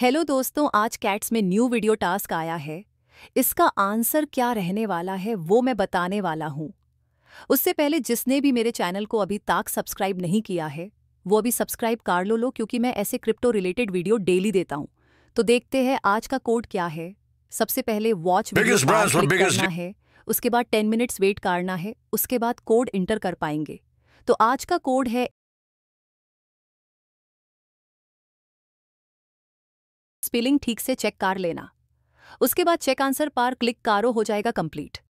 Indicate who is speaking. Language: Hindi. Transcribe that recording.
Speaker 1: हेलो दोस्तों आज कैट्स में न्यू वीडियो टास्क आया है इसका आंसर क्या रहने वाला है वो मैं बताने वाला हूँ उससे पहले जिसने भी मेरे चैनल को अभी तक सब्सक्राइब नहीं किया है वो अभी सब्सक्राइब कर लो लो क्योंकि मैं ऐसे क्रिप्टो रिलेटेड वीडियो डेली देता हूँ तो देखते हैं आज का कोड क्या है सबसे पहले वॉच करना है
Speaker 2: उसके बाद टेन मिनट्स वेट करना है उसके बाद कोड इंटर कर पाएंगे तो आज का कोड है स्पेलिंग ठीक से चेक कर लेना उसके बाद चेक आंसर पार क्लिक कारो हो जाएगा कंप्लीट